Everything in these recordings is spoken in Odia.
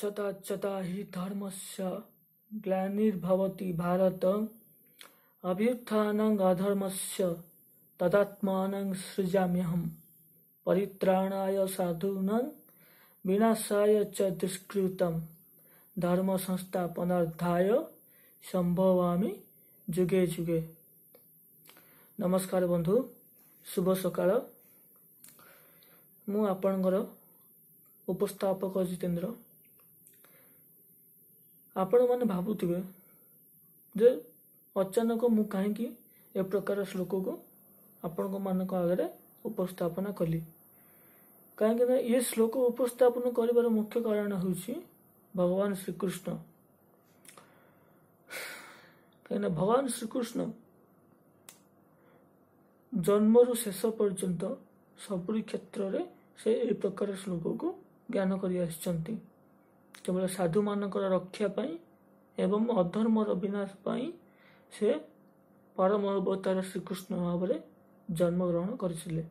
चता चता धर्म धर्मस्य ग्लानिर्भवति भारत अभ्युत्थानं अधर्मस्य तदात्मानं सृजाम्यहं परित्राणाय साधूनां विनाशाय च दुष्कृतं धर्मसंस्थापनार्थाय সম্ভবামি যুগে যুগে ନମସ୍କାର ବନ୍ଧୁ ଶୁଭ ସକାଳ ମୁଁ ଆପଣଙ୍କର ଉପସ୍ଥାପକ जितेंद्र ଆପଣମାନେ ଭାବୁଥିବେ ଯେ ଅଚାନକ ମୁଁ କାହିଁକି ଏ ପ୍ରକାର ଶ୍ଳୋକକୁ ଆପଣଙ୍କ ମାନଙ୍କ ଆଗରେ ଉପସ୍ଥାପନା କଲି କାହିଁକିନା ଏ ଶ୍ଳୋକ ଉପସ୍ଥାପନ କରିବାର ମୁଖ୍ୟ କାରଣ ହେଉଛି ଭଗବାନ ଶ୍ରୀକୃଷ୍ଣ କାହିଁକିନା ଭଗବାନ ଶ୍ରୀକୃଷ୍ଣ ଜନ୍ମରୁ ଶେଷ ପର୍ଯ୍ୟନ୍ତ ସବୁ କ୍ଷେତ୍ରରେ ସେ ଏହି ପ୍ରକାର ଶ୍ଳୋକକୁ ଜ୍ଞାନ କରିଆସିଛନ୍ତି କେବଳ ସାଧୁମାନଙ୍କର ରକ୍ଷା ପାଇଁ ଏବଂ ଅଧର୍ମର ବିନାଶ ପାଇଁ ସେ ପରମ ଅବତାର ଶ୍ରୀକୃଷ୍ଣ ଭାବରେ ଜନ୍ମଗ୍ରହଣ କରିଥିଲେ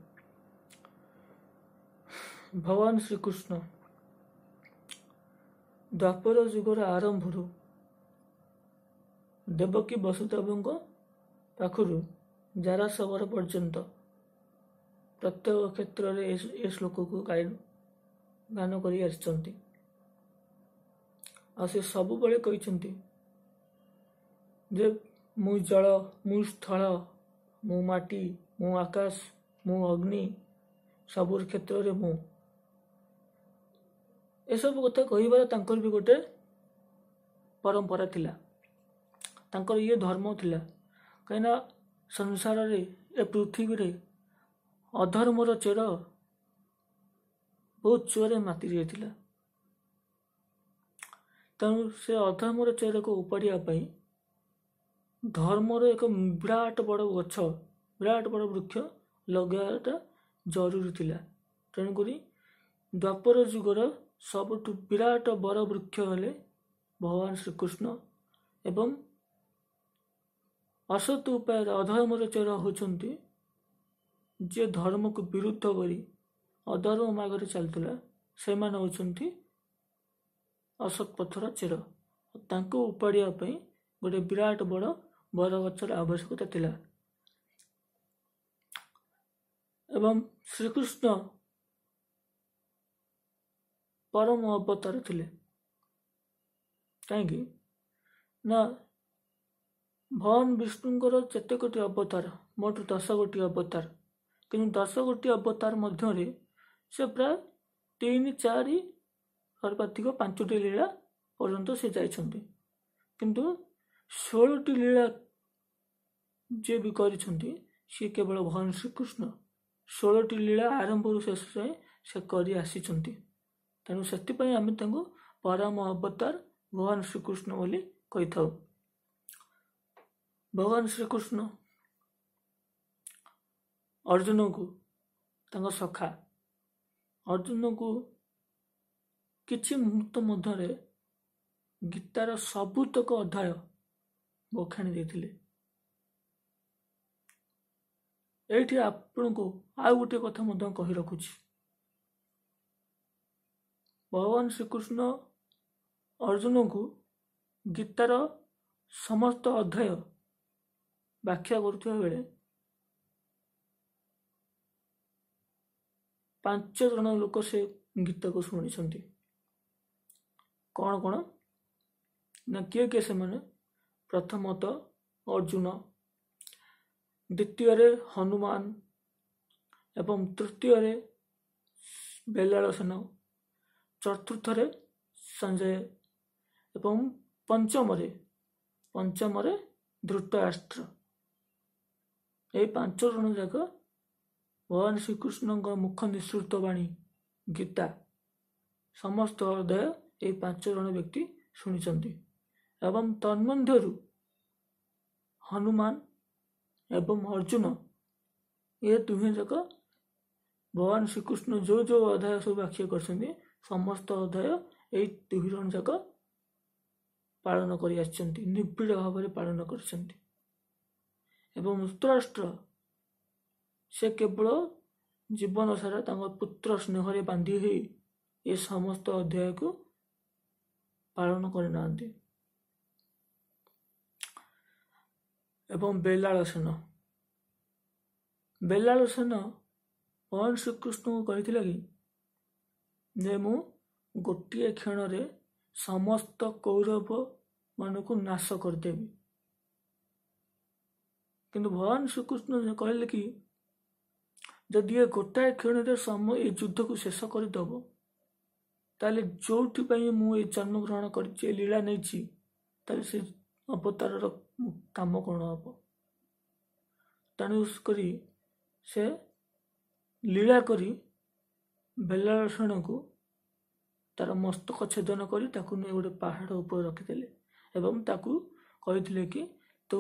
ଭଗବାନ ଶ୍ରୀକୃଷ୍ଣ ଦ୍ୱାପର ଯୁଗର ଆରମ୍ଭରୁ ଦେବକୀ ବସୁଦେବଙ୍କ ପାଖରୁ ଜାରାସବର ପର୍ଯ୍ୟନ୍ତ ପ୍ରତ୍ୟେକ କ୍ଷେତ୍ରରେ ଏ ଶ୍ଳୋକକୁ ଶ୍ଲୋକକୁ ଗାନ କରି ଆସିଛନ୍ତି ଆଉ ସେ ସବୁବେଳେ କହିଛନ୍ତି ଯେ ମୁଁ ଜଳ ମୁଁ ସ୍ଥଳ ମୁଁ ମାଟି ମୁଁ ଆକାଶ ମୁଁ ଅଗ୍ନି ସବୁ କ୍ଷେତ୍ରରେ ମୁଁ ଏସବୁ କଥା କହିବାର ତାଙ୍କର ବି ଗୋଟେ ପରମ୍ପରା ଥିଲା ତାଙ୍କର ଇଏ ଧର୍ମ ଥିଲା କାହିଁକିନା ସଂସାରରେ ଏ ପୃଥିବୀରେ ଅଧର୍ମର ଚେର ବହୁତ ଚୋରରେ ମାତି ଯାଇଥିଲା ତେଣୁ ସେ ଅଧର୍ମର ଚେରକୁ ଉପାଡ଼ିବା ପାଇଁ ଧର୍ମର ଏକ ବିରାଟ ବଡ଼ ଗଛ ବିରାଟ ବଡ଼ ବୃକ୍ଷ ଲଗାଇବାଟା ଜରୁରୀ ଥିଲା ତେଣୁକରି ଦ୍ୱାପର ଯୁଗର ସବୁଠୁ ବିରାଟ ବଡ଼ ବୃକ୍ଷ ହେଲେ ଭଗବାନ ଶ୍ରୀକୃଷ୍ଣ ଏବଂ ଅସତ ଉପାୟରେ ଅଧର୍ମର ଚେର ହେଉଛନ୍ତି ଯିଏ ଧର୍ମକୁ ବିରୁଦ୍ଧ କରି ଅଧର୍ମ ମାର୍ଗରେ ଚାଲିଥିଲା ସେମାନେ ହେଉଛନ୍ତି ଅଶୋକ ପଥର ଚେର ତାଙ୍କୁ ଉପାଡ଼ିବା ପାଇଁ ଗୋଟିଏ ବିରାଟ ବଡ଼ ବରଗଛର ଆବଶ୍ୟକତା ଥିଲା ଏବଂ ଶ୍ରୀକୃଷ୍ଣ ପରମ ଅବତାର ଥିଲେ କାହିଁକି ନା ଭଗବାନ ବିଷ୍ଣୁଙ୍କର ଯେତେ ଗୋଟି ଅବତାର ମୋଠୁ ଦଶ ଗୋଟି ଅବତାର କିନ୍ତୁ ଦଶ ଗୋଟି ଅବତାର ମଧ୍ୟରେ ସେ ପ୍ରାୟ ତିନି ଚାରି ସର୍ବାଧିକ ପାଞ୍ଚଟି ଲୀଳା ପର୍ଯ୍ୟନ୍ତ ସେ ଯାଇଛନ୍ତି କିନ୍ତୁ ଷୋହଳଟି ଲୀଳା ଯିଏ ବି କରିଛନ୍ତି ସିଏ କେବଳ ଭଗବାନ ଶ୍ରୀକୃଷ୍ଣ ଷୋହଳଟି ଲୀଳା ଆରମ୍ଭରୁ ଶେଷ ଯାଏ ସେ କରି ଆସିଛନ୍ତି ତେଣୁ ସେଥିପାଇଁ ଆମେ ତାଙ୍କୁ ପରମ ଅବତାର ଭଗବାନ ଶ୍ରୀକୃଷ୍ଣ ବୋଲି କହିଥାଉ ଭଗବାନ ଶ୍ରୀକୃଷ୍ଣ ଅର୍ଜୁନଙ୍କୁ ତାଙ୍କ ସଖା ଅର୍ଜୁନଙ୍କୁ କିଛି ମୁହୂର୍ତ୍ତ ମଧ୍ୟରେ ଗୀତାର ସବୁତକ ଅଧ୍ୟାୟ ବଖାଣି ଦେଇଥିଲେ ଏଇଠି ଆପଣଙ୍କୁ ଆଉ ଗୋଟିଏ କଥା ମଧ୍ୟ କହି ରଖୁଛି ଭଗବାନ ଶ୍ରୀକୃଷ୍ଣ ଅର୍ଜୁନଙ୍କୁ ଗୀତାର ସମସ୍ତ ଅଧ୍ୟାୟ ବ୍ୟାଖ୍ୟା କରୁଥିବା ବେଳେ ପାଞ୍ଚ ଜଣ ଲୋକ ସେ ଗୀତକୁ ଶୁଣିଛନ୍ତି କ'ଣ କ'ଣ ନା କିଏ କିଏ ସେମାନେ ପ୍ରଥମତଃ ଅର୍ଜୁନ ଦ୍ୱିତୀୟରେ ହନୁମାନ ଏବଂ ତୃତୀୟରେ ବେଲାଳ ସେନ ଚତୁର୍ଥରେ ସଞ୍ଜୟ ଏବଂ ପଞ୍ଚମରେ ପଞ୍ଚମରେ ଧୃତରାଷ୍ଟ୍ର ଏହି ପାଞ୍ଚ ଜଣ ଯାକ ଭଗବାନ ଶ୍ରୀକୃଷ୍ଣଙ୍କ ମୁଖ ନିଃସୃତ ବାଣୀ ଗୀତା ସମସ୍ତ ଅଧ୍ୟାୟ ଏହି ପାଞ୍ଚ ଜଣ ବ୍ୟକ୍ତି ଶୁଣିଛନ୍ତି ଏବଂ ତନ୍ମଧ୍ୟରୁ ହନୁମାନ ଏବଂ ଅର୍ଜୁନ ଏ ଦୁହେଁ ଯାକ ଭଗବାନ ଶ୍ରୀକୃଷ୍ଣ ଯେଉଁ ଯେଉଁ ଅଧ୍ୟାୟ ସବୁ ବ୍ୟାଖ୍ୟା କରିଛନ୍ତି ସମସ୍ତ ଅଧ୍ୟାୟ ଏଇ ଦୁଇ ଜଣ ଯାକ ପାଳନ କରି ଆସିଛନ୍ତି ନିବିଡ଼ ଭାବରେ ପାଳନ କରିଛନ୍ତି ଏବଂ ଧୃତରାଷ୍ଟ୍ର ସେ କେବଳ ଜୀବନ ସାରା ତାଙ୍କ ପୁତ୍ର ସ୍ନେହରେ ବାନ୍ଧି ହୋଇ ଏ ସମସ୍ତ ଅଧ୍ୟାୟକୁ পালনও করে না আন্টি এবং ବେଲାଳସନ ବେଲାଳସନ ଭଗବାନ ଶ୍ରୀକୃଷ୍ଣଙ୍କୁ କହିଥିଲା କି ଯେ ମୁଁ ଗୋଟିଏ କ୍ଷଣରେ ସମସ୍ତ କୌରବମାନଙ୍କୁ ନାଶ କରିଦେବି କିନ୍ତୁ ଭଗବାନ ଶ୍ରୀକୃଷ୍ଣ କହିଲେ କି ଯଦି ଏ ଗୋଟାଏ କ୍ଷଣରେ ସମ ଏ ଯୁଦ୍ଧକୁ ଶେଷ କରିଦେବ ତାହେଲେ ଯେଉଁଥିପାଇଁ ମୁଁ ଏ ଜନ୍ମଗ୍ରହଣ କରିଛି ଏ ଲୀଳା ନେଇଛି ତାହେଲେ ସେ ଅବତାରର କାମ କ'ଣ ହେବ ତେଣୁ କରି ସେ ଲୀଳା କରି ବେଲାଳସଣକୁ ତାର ମସ୍ତକ ଛେଦନ କରି ତାକୁ ନେଇ ଗୋଟେ ପାହାଡ଼ ଉପରେ ରଖିଦେଲେ ଏବଂ ତାକୁ କହିଥିଲେ କି ତୁ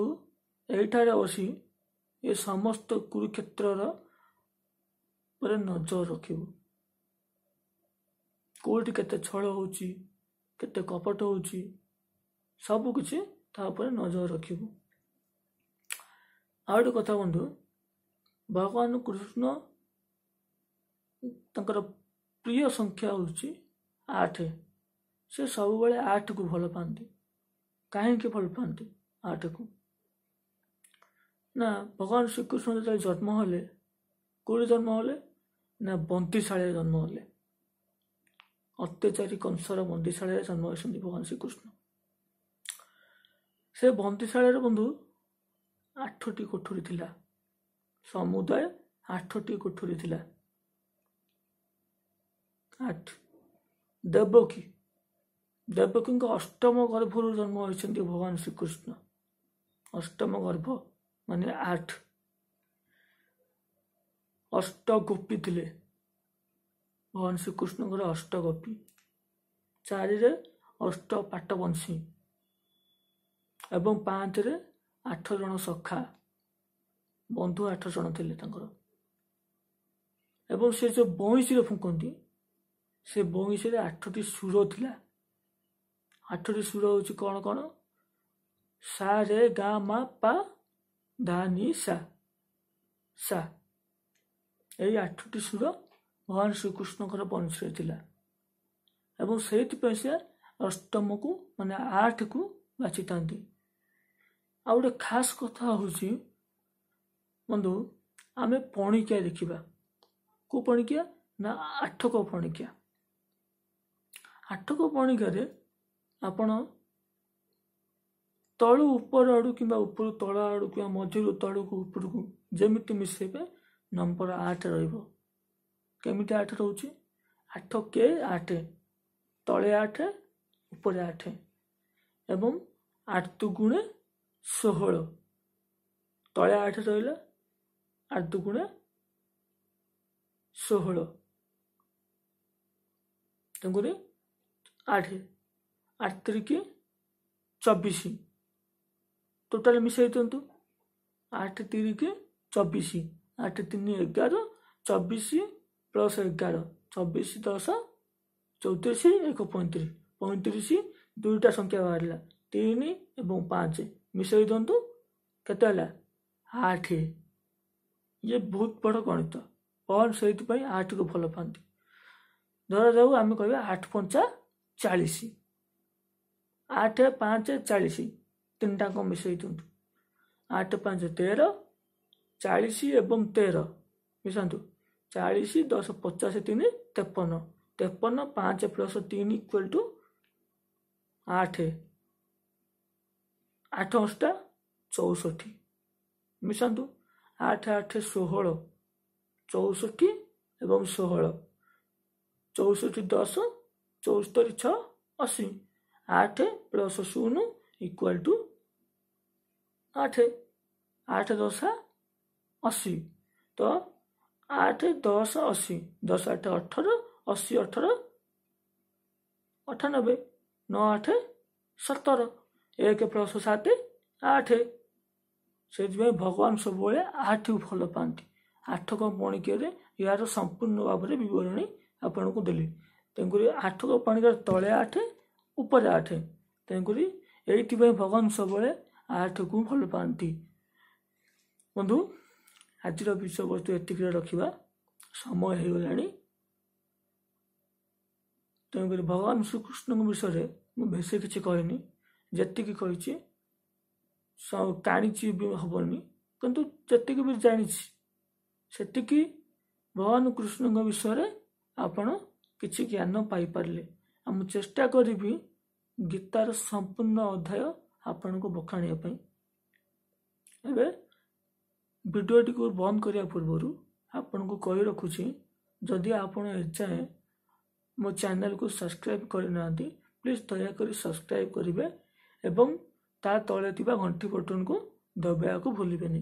ଏଇଠାରେ ବସି ଏ ସମସ୍ତ କୁରୁକ୍ଷେତ୍ରର ଉପରେ ନଜର ରଖିବୁ କେଉଁଠି କେତେ ଛଳ ହେଉଛି କେତେ କପଟ ହେଉଛି ସବୁ କିଛି ତା ଉପରେ ନଜର ରଖିବୁ ଆଉ ଗୋଟେ କଥା ବନ୍ଧୁ ଭଗବାନ କୃଷ୍ଣ ତାଙ୍କର ପ୍ରିୟ ସଂଖ୍ୟା ହେଉଛି ଆଠ ସେ ସବୁବେଳେ ଆଠକୁ ଭଲ ପାଆନ୍ତି କାହିଁକି ଭଲ ପାଆନ୍ତି ଆଠକୁ ନା ଭଗବାନ ଶ୍ରୀକୃଷ୍ଣ ଯେତେବେଳେ ଜନ୍ମ ହେଲେ କେଉଁଠି ଜନ୍ମ ହେଲେ ନା ବନ୍ତିଶାଳୀରେ ଜନ୍ମ ହେଲେ ଅତ୍ୟାଚାରୀ କଂସର ବନ୍ଦୀଶାଳାରେ ଜନ୍ମ ହୋଇଛନ୍ତି ଭଗବାନ ଶ୍ରୀକୃଷ୍ଣ ସେ ବନ୍ଦୀଶାଳାରେ ବନ୍ଧୁ ଆଠଟି କୋଠରୀ ଥିଲା ସମୁଦାୟ ଆଠଟି କୋଠରୀ ଥିଲା ଆଠ ଦେବକୀ ଦେବକୀଙ୍କ ଅଷ୍ଟମ ଗର୍ଭରୁ ଜନ୍ମ ହୋଇଛନ୍ତି ଭଗବାନ ଶ୍ରୀକୃଷ୍ଣ ଅଷ୍ଟମ ଗର୍ଭ ମାନେ ଆଠ ଅଷ୍ଟ ଗୋପୀ ଥିଲେ ଭଗବାନ ଶ୍ରୀକୃଷ୍ଣଙ୍କର ଅଷ୍ଟଗୋପୀ ଚାରିରେ ଅଷ୍ଟ ପାଟବଂଶୀ ଏବଂ ପାଞ୍ଚରେ ଆଠ ଜଣ ସଖା ବନ୍ଧୁ ଆଠ ଜଣ ଥିଲେ ତାଙ୍କର ଏବଂ ସେ ଯେଉଁ ବଇଁଶୀରେ ଫୁଙ୍କନ୍ତି ସେ ବଇଁଶୀରେ ଆଠଟି ସୁର ଥିଲା ଆଠଟି ସୁର ହେଉଛି କ'ଣ କ'ଣ ସା ରେ ଗା ମା ପା ଧା ନି ସା ସା ଏଇ ଆଠଟି ସୁର ଭଗବାନ ଶ୍ରୀକୃଷ୍ଣଙ୍କର ପରିଶ୍ରୟ ଥିଲା ଏବଂ ସେଇଥିପାଇଁ ସେ ଅଷ୍ଟମକୁ ମାନେ ଆଠକୁ ବାଛିଥାନ୍ତି ଆଉ ଗୋଟେ ଖାସ୍ କଥା ହେଉଛି ବନ୍ଧୁ ଆମେ ପଣିକିଆ ଦେଖିବା କେଉଁ ପଣିକିଆ ନା ଆଠକ ପଣିକିଆ ଆଠକ ପଣିକାରେ ଆପଣ ତଳୁ ଉପର ଆଡ଼ୁ କିମ୍ବା ଉପରୁ ତଳ ଆଡ଼ୁ କିମ୍ବା ମଝିରୁ ତଳକୁ ଉପରକୁ ଯେମିତି ମିଶେଇବେ ନମ୍ବର ଆଠ ରହିବ କେମିତି ଆଠ ରହୁଛି ଆଠ କେ ଆଠ ତଳେ ଆଠ ଉପରେ ଆଠ ଏବଂ ଆଠ ଗୁଣେ ଷୋହଳ ତଳେ ଆଠ ରହିଲା ଆଠ ଗୁଣେ ଷୋହଳ ତେଣୁକରି ଆଠ ଆଠ ତିରିକ ଚବିଶ ଟୋଟାଲ ମିଶାଇ ଦିଅନ୍ତୁ ଆଠ ତିରିକ ଚବିଶ ଆଠ ତିନି ଏଗାର ଚବିଶ ପ୍ଲସ୍ ଏଗାର ଚବିଶ ଦଶ ଚଉତିରିଶ ଏକ ପଇଁତିରିଶ ପଇଁତିରିଶ ଦୁଇଟା ସଂଖ୍ୟା ବାହାରିଲା ତିନି ଏବଂ ପାଞ୍ଚ ମିଶାଇ ଦିଅନ୍ତୁ କେତେ ହେଲା ଆଠ ଇଏ ବହୁତ ବଡ଼ ଗଣିତ ପର୍ ସେଇଥିପାଇଁ ଆଠକୁ ଭଲ ପାଆନ୍ତି ଧରାଯାଉ ଆମେ କହିବା ଆଠ ପଞ୍ଚା ଚାଳିଶ ଆଠ ପାଞ୍ଚ ଚାଳିଶ ତିନିଟା କ'ଣ ମିଶାଇ ଦିଅନ୍ତୁ ଆଠ ପାଞ୍ଚ ତେର ଚାଳିଶ ଏବଂ ତେର ମିଶାନ୍ତୁ ଚାଳିଶ ଦଶ ପଚାଶ ତିନି ତେପନ ତେପନ ପାଞ୍ଚ ପ୍ଲସ୍ ତିନି ଇକ୍ୱାଲ୍ ଟୁ ଆଠ ଆଠ ଅଷ୍ଟା ଚଉଷଠି ମିଶାନ୍ତୁ ଆଠ ଆଠ ଷୋହଳ ଚଉଷଠି ଏବଂ ଷୋହଳ ଚଉଷଠି ଦଶ ଚଉସ୍ତରି ଛଅ ଅଶୀ ଆଠ ପ୍ଲସ୍ ଶୂନ ଇକ୍ୱାଲ୍ ଟୁ ଆଠ ଆଠ ଦଶ ଅଶୀ ତ ଆଠ ଦଶ ଅଶୀ ଦଶ ଆଠ ଅଠର ଅଶୀ ଅଠର ଅଠାନବେ ନଅ ଆଠ ସତର ଏକ ପ୍ଲସ ସାତ ଆଠ ସେଥିପାଇଁ ଭଗବାନ ସବୁବେଳେ ଆଠକୁ ଭଲ ପାଆନ୍ତି ଆଠକ ପଣିକିଆରେ ଏହାର ସମ୍ପୂର୍ଣ୍ଣ ଭାବରେ ବିବରଣୀ ଆପଣଙ୍କୁ ଦେଲି ତେଣୁକରି ଆଠକ ପଣିକିଆର ତଳେ ଆଠ ଉପରେ ଆଠ ତେଣୁକରି ଏଇଥିପାଇଁ ଭଗବାନ ସବୁବେଳେ ଆଠକୁ ଭଲ ପାଆନ୍ତି ବନ୍ଧୁ ଆଜିର ବିଷୟବସ୍ତୁ ଏତିକିରେ ରଖିବା ସମୟ ହେଇଗଲାଣି ତେଣୁକରି ଭଗବାନ ଶ୍ରୀକୃଷ୍ଣଙ୍କ ବିଷୟରେ ମୁଁ ବେଶୀ କିଛି କହିନି ଯେତିକି କହିଛି ଟାଣିଛି ବି ହେବନି କିନ୍ତୁ ଯେତିକି ବି ଜାଣିଛି ସେତିକି ଭଗବାନ କୃଷ୍ଣଙ୍କ ବିଷୟରେ ଆପଣ କିଛି ଜ୍ଞାନ ପାଇପାରିଲେ ଆଉ ମୁଁ ଚେଷ୍ଟା କରିବି ଗୀତାର ସମ୍ପୂର୍ଣ୍ଣ ଅଧ୍ୟାୟ ଆପଣଙ୍କୁ ବଖାଣିବା ପାଇଁ ଏବେ ଭିଡ଼ିଓଟିକୁ ବନ୍ଦ କରିବା ପୂର୍ବରୁ ଆପଣଙ୍କୁ କହି ରଖୁଛି ଯଦି ଆପଣ ଏଯାଏଁ ମୋ ଚ୍ୟାନେଲକୁ ସବସ୍କ୍ରାଇବ୍ କରିନାହାନ୍ତି ପ୍ଲିଜ୍ ଦୟାକରି ସବସ୍କ୍ରାଇବ୍ କରିବେ ଏବଂ ତା ତଳେ ଥିବା ଘଣ୍ଟି ବଟନ୍କୁ ଦବାଇବାକୁ ଭୁଲିବେନି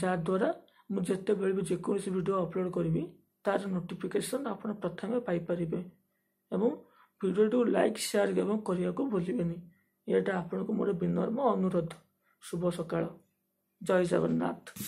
ଯାହାଦ୍ୱାରା ମୁଁ ଯେତେବେଳେ ବି ଯେକୌଣସି ଭିଡ଼ିଓ ଅପଲୋଡ଼୍ କରିବି ତାର ନୋଟିଫିକେସନ୍ ଆପଣ ପ୍ରଥମେ ପାଇପାରିବେ ଏବଂ ଭିଡ଼ିଓଟିକୁ ଲାଇକ୍ ସେୟାର୍ ଏବଂ କରିବାକୁ ଭୁଲିବେନି ଏଇଟା ଆପଣଙ୍କୁ ମୋର ବିନମ୍ର ଅନୁରୋଧ ଶୁଭ ସକାଳ ଜୟ ଜଗନ୍ନାଥ